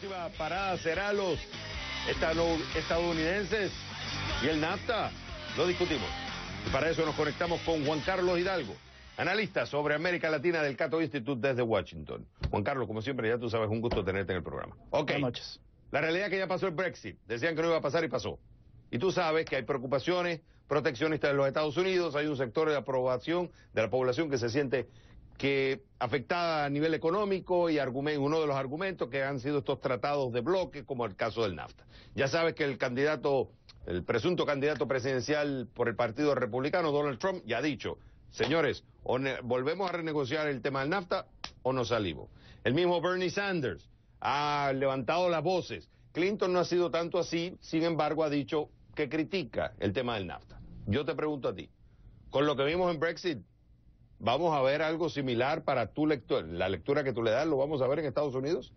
próxima parada será los estadounidenses y el NAFTA. Lo discutimos. Y para eso nos conectamos con Juan Carlos Hidalgo, analista sobre América Latina del Cato Institute desde Washington. Juan Carlos, como siempre, ya tú sabes, un gusto tenerte en el programa. Okay. Buenas noches. La realidad es que ya pasó el Brexit. Decían que no iba a pasar y pasó. Y tú sabes que hay preocupaciones proteccionistas de los Estados Unidos, hay un sector de aprobación de la población que se siente que afectada a nivel económico y uno de los argumentos que han sido estos tratados de bloque, como el caso del NAFTA. Ya sabes que el candidato, el presunto candidato presidencial por el Partido Republicano, Donald Trump, ya ha dicho, señores, o volvemos a renegociar el tema del NAFTA o no salimos. El mismo Bernie Sanders ha levantado las voces. Clinton no ha sido tanto así, sin embargo ha dicho que critica el tema del NAFTA. Yo te pregunto a ti, con lo que vimos en Brexit, ¿Vamos a ver algo similar para tu lector, ¿La lectura que tú le das lo vamos a ver en Estados Unidos?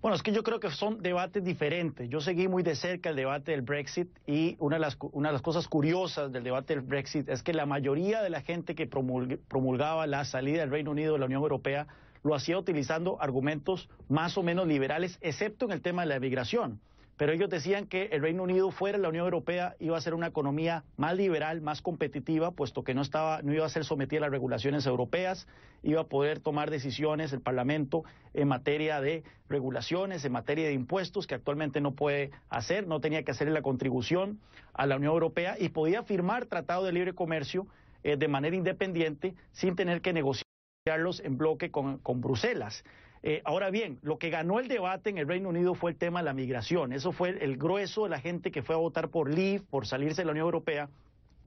Bueno, es que yo creo que son debates diferentes. Yo seguí muy de cerca el debate del Brexit y una de las, una de las cosas curiosas del debate del Brexit es que la mayoría de la gente que promulgaba la salida del Reino Unido de la Unión Europea lo hacía utilizando argumentos más o menos liberales, excepto en el tema de la migración pero ellos decían que el Reino Unido fuera de la Unión Europea iba a ser una economía más liberal, más competitiva, puesto que no, estaba, no iba a ser sometida a las regulaciones europeas, iba a poder tomar decisiones el Parlamento en materia de regulaciones, en materia de impuestos, que actualmente no puede hacer, no tenía que hacerle la contribución a la Unión Europea y podía firmar tratados de libre comercio eh, de manera independiente sin tener que negociarlos en bloque con Bruselas. Eh, ahora bien, lo que ganó el debate en el Reino Unido fue el tema de la migración. Eso fue el grueso de la gente que fue a votar por Leave, por salirse de la Unión Europea,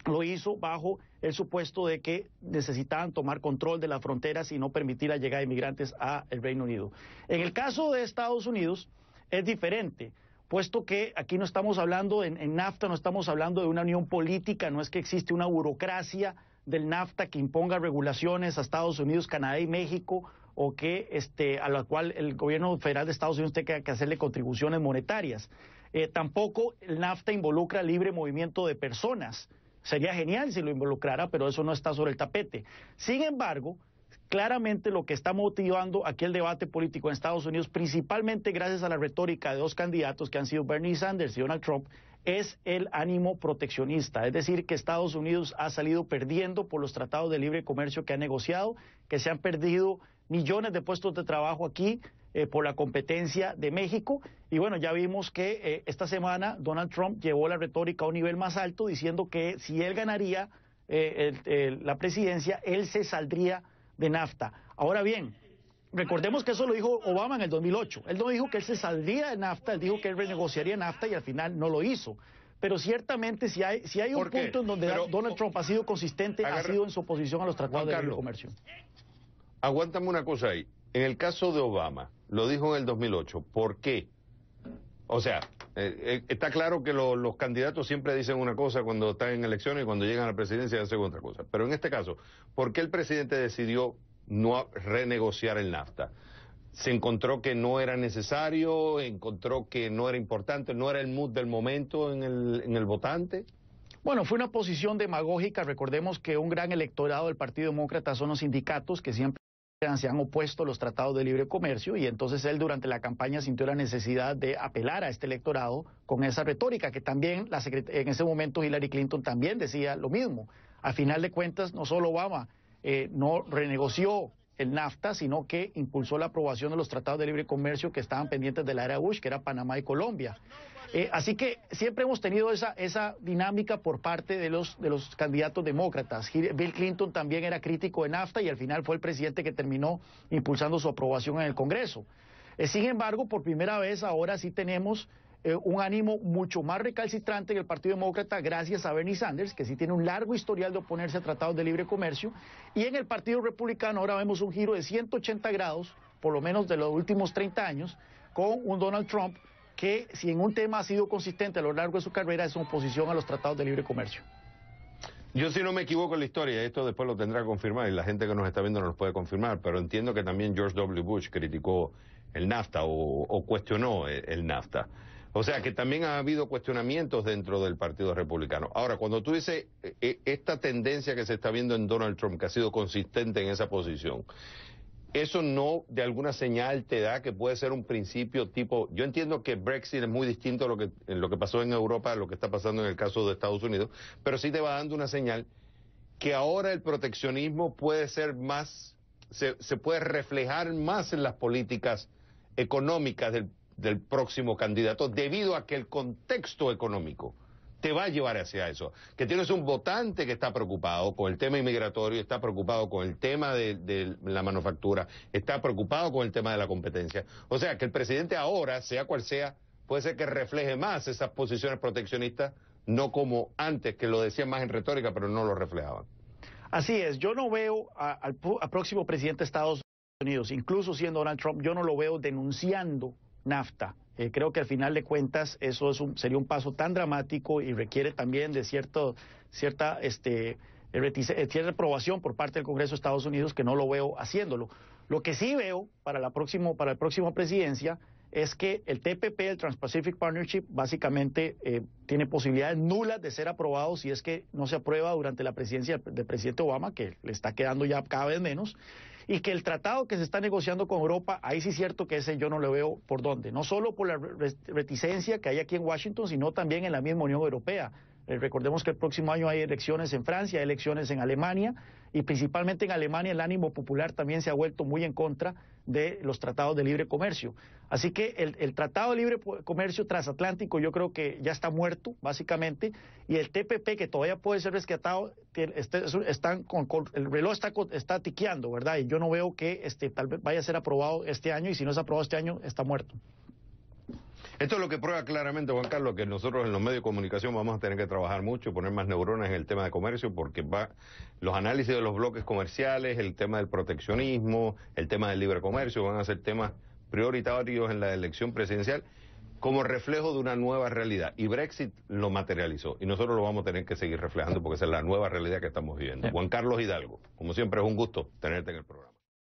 lo hizo bajo el supuesto de que necesitaban tomar control de las fronteras y no permitir la llegada de inmigrantes al Reino Unido. En el caso de Estados Unidos es diferente, puesto que aquí no estamos hablando, en NAFTA no estamos hablando de una unión política, no es que existe una burocracia del NAFTA que imponga regulaciones a Estados Unidos, Canadá y México, o que este, a la cual el gobierno federal de Estados Unidos tenga que hacerle contribuciones monetarias. Eh, tampoco el NAFTA involucra libre movimiento de personas. Sería genial si lo involucrara, pero eso no está sobre el tapete. Sin embargo, claramente lo que está motivando aquí el debate político en Estados Unidos, principalmente gracias a la retórica de dos candidatos que han sido Bernie Sanders y Donald Trump, es el ánimo proteccionista, es decir, que Estados Unidos ha salido perdiendo por los tratados de libre comercio que ha negociado, que se han perdido millones de puestos de trabajo aquí eh, por la competencia de México. Y bueno, ya vimos que eh, esta semana Donald Trump llevó la retórica a un nivel más alto diciendo que si él ganaría eh, la presidencia, él se saldría de NAFTA. Ahora bien, recordemos que eso lo dijo Obama en el 2008. Él no dijo que él se saldría de NAFTA, él dijo que él renegociaría NAFTA y al final no lo hizo. Pero ciertamente si hay, si hay un punto en donde Donald Trump ha sido consistente, ha sido en su oposición a los tratados de libre comercio. Aguántame una cosa ahí. En el caso de Obama, lo dijo en el 2008, ¿por qué? O sea, eh, eh, está claro que los candidatos siempre dicen una cosa cuando están en elecciones y cuando llegan a la presidencia hacen otra cosa. Pero en este caso, ¿por qué el presidente decidió no renegociar el NAFTA? se encontró que no era necesario, encontró que no era importante, no era el mood del momento en el votante? Bueno, fue una posición demagógica. Recordemos que un gran electorado del Partido Demócrata son los sindicatos que siempre se han opuesto los tratados de libre comercio y entonces él durante la campaña sintió la necesidad de apelar a este electorado con esa retórica que también la en ese momento Hillary Clinton también decía lo mismo. A final de cuentas, no solo Obama eh, no renegoció el NAFTA, sino que impulsó la aprobación de los tratados de libre comercio que estaban pendientes de la era Bush, que era Panamá y Colombia. Eh, así que siempre hemos tenido esa, esa dinámica por parte de los, de los candidatos demócratas. Bill Clinton también era crítico de NAFTA y al final fue el presidente que terminó impulsando su aprobación en el Congreso. Eh, sin embargo, por primera vez ahora sí tenemos eh, un ánimo mucho más recalcitrante en el Partido Demócrata gracias a Bernie Sanders, que sí tiene un largo historial de oponerse a tratados de libre comercio, y en el Partido Republicano ahora vemos un giro de 180 grados, por lo menos de los últimos 30 años, con un Donald Trump que si en un tema ha sido consistente a lo largo de su carrera es su oposición a los tratados de libre comercio. Yo si no me equivoco en la historia, esto después lo tendrá que confirmar y la gente que nos está viendo nos lo puede confirmar, pero entiendo que también George W. Bush criticó el NAFTA o, cuestionó el NAFTA. O sea que también ha habido cuestionamientos dentro del Partido Republicano. Ahora, cuando tú dices eh, eh, esta tendencia que se está viendo en Donald Trump, que ha sido consistente en esa posición, ¿eso no de alguna señal te da que puede ser un principio tipo... Yo entiendo que Brexit es muy distinto a lo que, lo que pasó en Europa, a lo que está pasando en el caso de Estados Unidos, pero sí te va dando una señal que ahora el proteccionismo puede ser más, se, se puede reflejar más en las políticas económicas del del próximo candidato debido a que el contexto económico te va a llevar hacia eso. Que tienes un votante que está preocupado con el tema inmigratorio, está preocupado con el tema de, la manufactura, está preocupado con el tema de la competencia. O sea, que el presidente ahora, sea cual sea, puede ser que refleje más esas posiciones proteccionistas, no como antes, que lo decían más en retórica, pero no lo reflejaban. Así es, yo no veo al próximo presidente de Estados Unidos, incluso siendo Donald Trump, yo no lo veo denunciando NAFTA. Eh, creo que al final de cuentas eso sería un paso tan dramático y requiere también de cierto, cierta este, eh, aprobación por parte del Congreso de Estados Unidos que no lo veo haciéndolo. Lo que sí veo para, la para la próxima presidencia es que el TPP, el Trans-Pacific Partnership, básicamente eh, tiene posibilidades nulas de ser aprobado si es que no se aprueba durante la presidencia del presidente Obama, que le está quedando ya cada vez menos, y que el tratado que se está negociando con Europa, ahí sí es cierto que ese yo no lo veo por dónde, no solo por la reticencia que hay aquí en Washington, sino también en la misma Unión Europea eh, recordemos que el próximo año hay elecciones en Francia, hay elecciones en Alemania y principalmente en Alemania el ánimo popular también se ha vuelto muy en contra de los tratados de libre comercio. Así que el, tratado de libre comercio transatlántico yo creo que ya está muerto básicamente y el TPP que todavía puede ser rescatado este, están con, el reloj está, está tiqueando, ¿verdad? Y yo no veo que este, tal vez vaya a ser aprobado este año y si no es aprobado este año está muerto. Esto es lo que prueba claramente, Juan Carlos, que nosotros en los medios de comunicación vamos a tener que trabajar mucho poner más neuronas en el tema de comercio, porque va los análisis de los bloques comerciales, el tema del proteccionismo, el tema del libre comercio, van a ser temas prioritarios en la elección presidencial como reflejo de una nueva realidad. Y Brexit lo materializó. Y nosotros lo vamos a tener que seguir reflejando porque esa es la nueva realidad que estamos viviendo. Juan Carlos Hidalgo, como siempre, es un gusto tenerte en el programa.